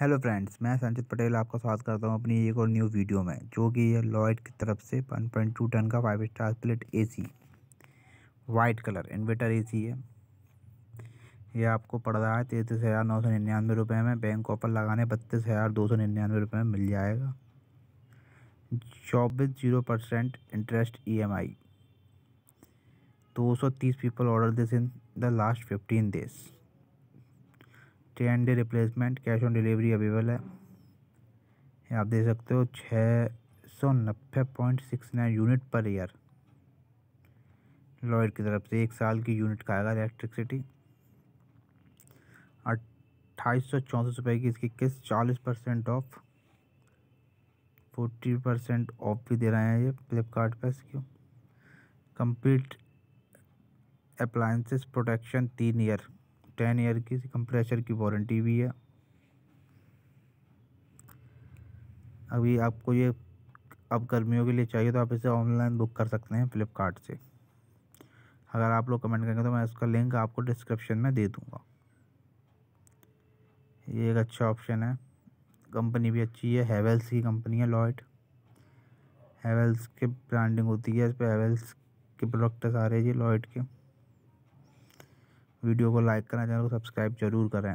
hello friends मैं संचित पटेल आपका स्वागत करता हूं अपनी एक और न्यू वीडियो में जो कि है लॉयड की तरफ से 1.2 टन का five star split AC white colour inverter AC है ये आपको पड़ रहा है तैंतीस हज़ार नौ सौ निन्यानवे रुपये में बैंक ऑफर लगाने बत्तीस हज़ार दो सौ निन्यानवे रुपये में मिल जाएगा चौबीस zero percent interest E M I दो सौ तीस people order this in the last fifteen days ten day replacement cash on delivery available है आप देख सकते हो छः सौ नब्बे point six nine unit per year Lloyd की तरफ से एक साल की यूनिट का आएगा इलेक्ट्रिसिटी अट्ठाईस सौ चौंसठ रुपये की इसकी किस्त चालीस percent off forty percent off भी दे रहे हैं ये फ्लिपकार्ट इसकी कंप्लीट अप्लाइंसेस प्रोटेक्शन तीन ईयर टेन ईयर की कंप्रेसर की वारंटी भी है अभी आपको ये अब गर्मियों के लिए चाहिए तो आप इसे ऑनलाइन बुक कर सकते हैं फ्लिपकार्ट से अगर आप लोग कमेंट करेंगे तो मैं इसका लिंक आपको डिस्क्रिप्शन में दे दूँगा ये एक अच्छा ऑप्शन है कंपनी भी अच्छी है हेवेल्स की कंपनी है लॉयड हैवेल्स के ब्रांडिंग होती है इस पर हेवेल्स के प्रोडक्ट सारे जी लॉयड के वीडियो को लाइक करें चैनल को सब्सक्राइब जरूर करें